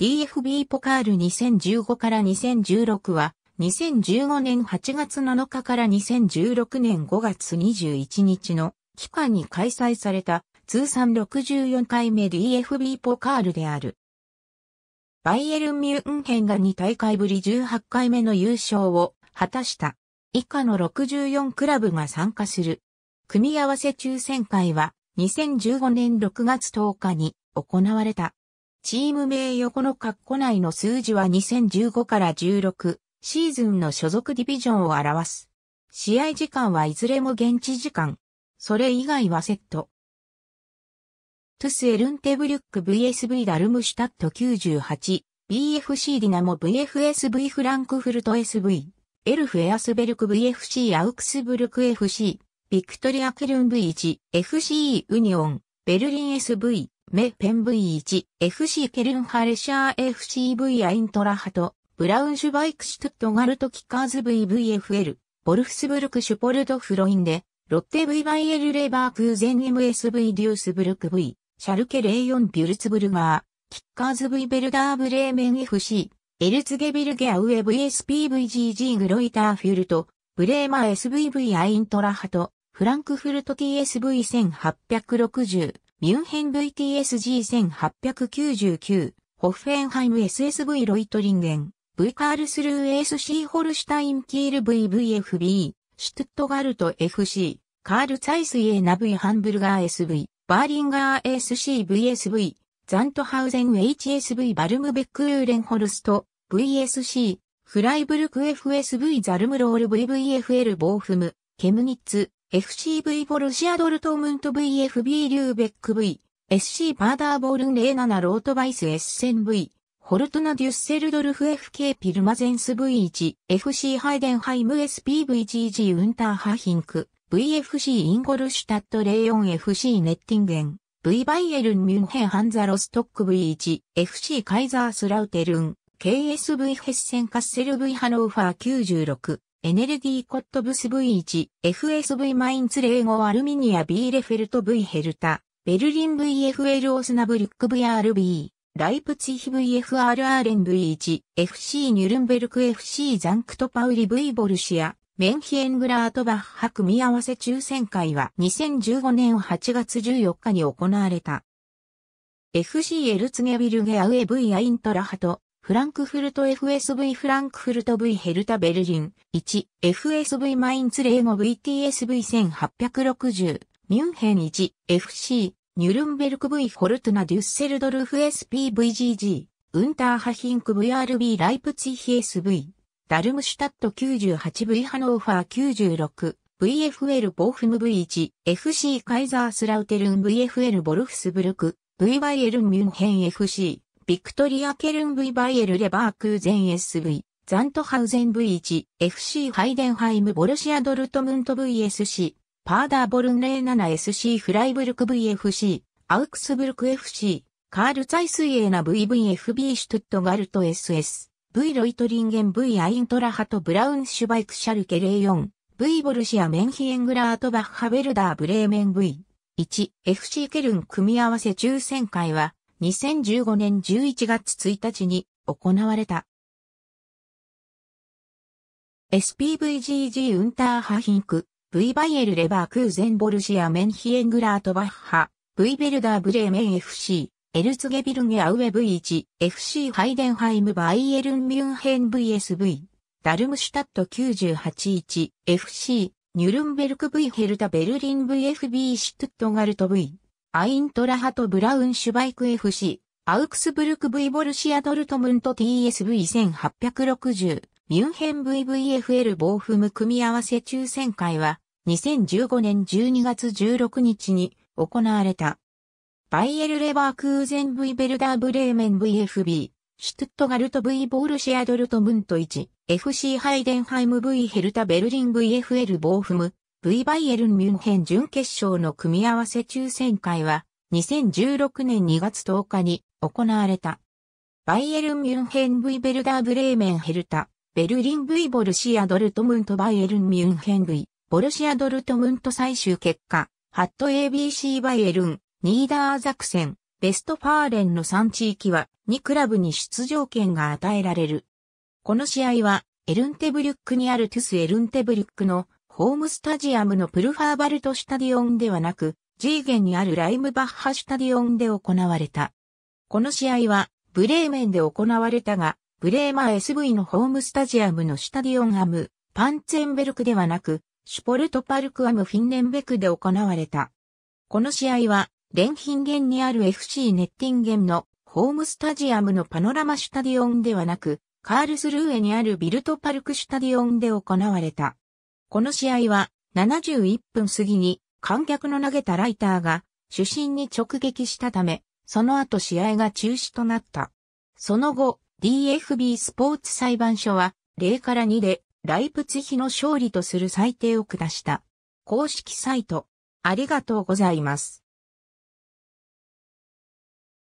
DFB ポカール2015から2016は、2015年8月7日から2016年5月21日の期間に開催された通算64回目 DFB ポカールである。バイエルン・ミュンヘンが2大会ぶり18回目の優勝を果たした。以下の64クラブが参加する。組み合わせ抽選会は2015年6月10日に行われた。チーム名横の括弧内の数字は2015から16シーズンの所属ディビジョンを表す。試合時間はいずれも現地時間。それ以外はセット。トゥス・エルンテブリュック VSV ダルムシュタット98 BFC ディナモ VFSV フランクフルト SV エルフ・エアスベルク VFC アウクスブルク FC ビクトリア・ケルン V1 f c ユニオンベルリン SV メペン V1、FC ケルンハレシャー FCV アイントラハト、ブラウンシュバイクシュトットガルトキッカーズ VVFL、ボルフスブルクシュポルトフロインデ、ロッテ V バイエルレバークーゼン MSV デュースブルク V、シャルケレイヨン・ビュルツブルガー、キッカーズ V ベルダーブレーメン FC、エルツゲビルゲアウェ VSPVGG グロイターフュルト、ブレーマー・ SVV アイントラハト、フランクフルト TSV1860、ミュンヘン VTSG1899、ホッフェンハイム SSV ロイトリンゲン、V カールスルー ASC ホルシュタインキール VVFB、シュトゥットガルト FC、カールツァイスイエナ V ハンブルガー SV、バーリンガー ASCVSV、ザントハウゼン HSV バルムベックウーレンホルスト、VSC、フライブルク FSV ザルムロール VVFL ボーフム、ケムニッツ、FCV ボルシアドルトムント VFB リューベック V、SC パーダーボールン07ロートバイス S 0 V、ホルトナデュッセルドルフ FK ピルマゼンス V1、FC ハイデンハイム s p v g g ウンターハヒンク、VFC インゴルシュタット 04FC ネッティンゲン、V バイエルンミュンヘンハンザロストック V1、FC カイザースラウテルン、KSV ヘッセンカッセル V ハノーファー96、エネルギーコットブス V1、FSV マインツレーゴアルミニアビーレフェルト V ヘルタ、ベルリン VFL オスナブルック VRB、ライプツィヒ VFR アーレン V1、FC ニュルンベルク FC ザンクトパウリ V ボルシア、メンヒエングラートバッハ組み合わせ抽選会は2015年8月14日に行われた。FC エルツゲビルゲアウェ V アイントラハト、フランクフルト FSV フランクフルト V ヘルタベルリン 1FSV マインツレーゴ v t s v 1 8 6 0ミュンヘン 1FC ニュルンベルク V ホルトナデュッセルドルフ SPVGG ウンターハヒンク VRB ライプツィヒ SV ダルムシュタット 98V ハノーファー 96VFL ボーフム V1FC カイザースラウテルン VFL ボルフスブルク VYL ミュンヘン FC ビクトリア・ケルン V バイエル・レバークーゼン SV、ザントハウゼン V1、FC ハイデンハイム・ボルシア・ドルトムント VSC、パーダーボルン 07SC フライブルク VFC、アウクスブルク FC、カールツァイスイエーナ VVFB シュトゥットガルト SS、V ロイトリンゲン V アイントラハトブラウンシュバイクシャルケ04、V ボルシア・メンヒエングラートバッハ・ベルダー・ブレーメン V、1、FC ケルン組み合わせ抽選会は、2015年11月1日に行われた。SPVGG ウンターハヒンク、V バイエルレバークーゼンボルシアメンヒエングラートバッハ、V ベルダーブレーメン FC、エルツゲビルゲアウェ V1、FC ハイデンハイムバイエルンミュンヘン VSV、ダルムシュタット981、FC、ニュルンベルク V ヘルタベルリン VFB シュットガルト V。アイントラハトブラウンシュバイク FC、アウクスブルク V ボルシアドルトムント TSV1860、ミュンヘン VVFL ボーフム組み合わせ抽選会は、2015年12月16日に行われた。バイエル・レバークーゼン V ベルダーブレーメン VFB、シュトゥットガルト V ボルシアドルトムント1、FC ハイデンハイム V ヘルタベルリン VFL ボーフム、V バイエルンミュンヘン準決勝の組み合わせ抽選会は2016年2月10日に行われた。バイエルンミュンヘン V ベルダーブレーメンヘルタ、ベルリン V ボルシアドルトムントバイエルンミュンヘン V、ボルシアドルトムント最終結果、ハット ABC バイエルン、ニーダーザクセン、ベストファーレンの3地域は2クラブに出場権が与えられる。この試合はエルンテブリュックにあるトゥスエルンテブリュックのホームスタジアムのプルファーバルトシュタディオンではなく、ジーゲンにあるライムバッハシュタディオンで行われた。この試合は、ブレーメンで行われたが、ブレーマー SV のホームスタジアムのシュタディオンアム、パンツェンベルクではなく、シュポルトパルクアムフィンネンベクで行われた。この試合は、レンヒンゲンにある FC ネッティンゲンのホームスタジアムのパノラマシュタディオンではなく、カールスルーエにあるビルトパルクシュタディオンで行われた。この試合は71分過ぎに観客の投げたライターが主審に直撃したため、その後試合が中止となった。その後、DFB スポーツ裁判所は0から2でライプツヒの勝利とする裁定を下した。公式サイト、ありがとうございます。